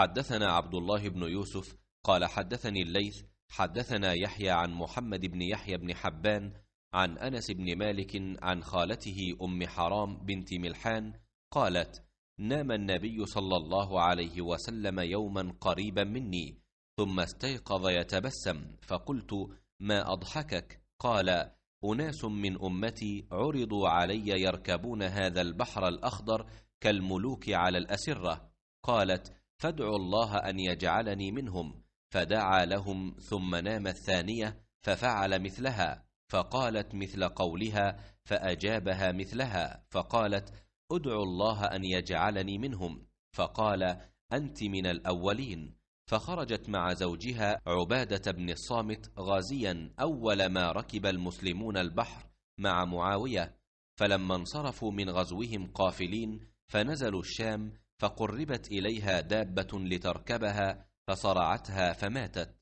حدثنا عبد الله بن يوسف قال حدثني الليث حدثنا يحيى عن محمد بن يحيى بن حبان عن انس بن مالك عن خالته ام حرام بنت ملحان قالت نام النبي صلى الله عليه وسلم يوما قريبا مني ثم استيقظ يتبسم فقلت ما اضحكك قال اناس من امتي عرضوا علي يركبون هذا البحر الاخضر كالملوك على الاسره قالت فادعوا الله ان يجعلني منهم فدعا لهم ثم نام الثانيه ففعل مثلها فقالت مثل قولها فاجابها مثلها فقالت ادعوا الله ان يجعلني منهم فقال انت من الاولين فخرجت مع زوجها عباده بن الصامت غازيا اول ما ركب المسلمون البحر مع معاويه فلما انصرفوا من غزوهم قافلين فنزلوا الشام فقربت إليها دابة لتركبها فصرعتها فماتت